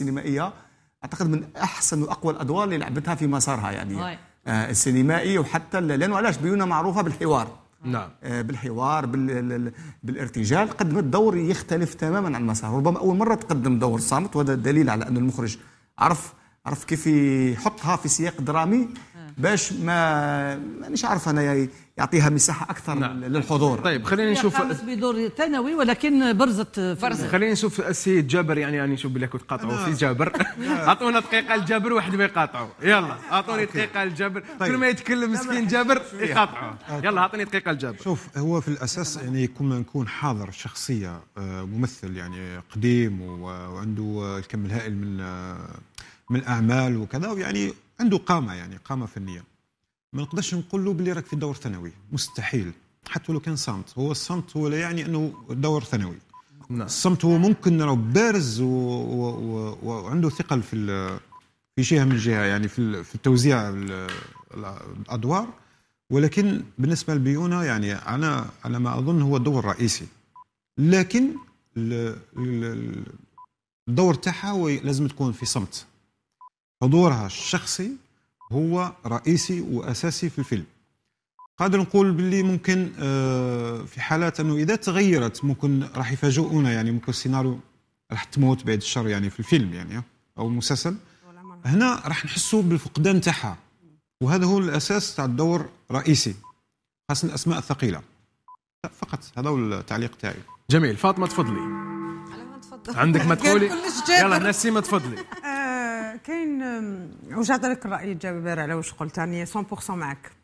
السينمائيه اعتقد من احسن واقوى الادوار اللي لعبتها في مسارها يعني آه السينمائي وحتى لانه علاش بيونا معروفه بالحوار نعم. نعم آه بالحوار بال... بالارتجال قدمت دور يختلف تماما عن مسار ربما اول مره تقدم دور صامت وهذا دليل على ان المخرج عرف عرف كيف يحطها في سياق درامي باش ما مانيش عارف انا يعطيها مساحه اكثر نعم. للحضور طيب خلينا نشوف بدور ثانوي ولكن برزت فرزت خلينا نشوف السيد جابر يعني يعني نشوف بلا كنت قاطعوا في جابر اعطونا دقيقه لجابر واحد ما يقاطعوا يلا اعطوني دقيقه لجابر طيب. كل ما يتكلم مسكين جابر يقاطعوا يلا اعطوني دقيقه لجابر شوف هو في الاساس يعني ما نكون حاضر شخصيه آه، ممثل يعني قديم وعنده الكم الهائل من آه، من الاعمال وكذا ويعني عنده قامه يعني قامه فنيه ما نقدرش نقول له بلي راك في دور ثانوي مستحيل حتى لو كان صمت هو الصمت هو لا يعني انه دور ثانوي نعم. الصمت هو ممكن نراه بارز وعنده ثقل في في جهه من جهه يعني في في التوزيع الادوار ولكن بالنسبه لبيونا يعني انا على ما اظن هو الدور الرئيسي لكن الدور تاعها لازم تكون في صمت حضورها الشخصي هو رئيسي واساسي في الفيلم قادر نقول باللي ممكن آه، في حالات انه اذا تغيرت ممكن راح يفاجئونا يعني ممكن السيناريو راح تموت بعد الشر يعني في الفيلم يعني او المسلسل هنا راح نحسوا بالفقدان تاعها وهذا هو الاساس تاع الدور رئيسي خاصه الاسماء الثقيله فقط هذا هو التعليق تاعي جميل فاطمه تفضلي عندك ما تقولي يلا نسيمه تفضلي كاين وجهه نظرك الراي الجابر على واش قلت انا 100% معك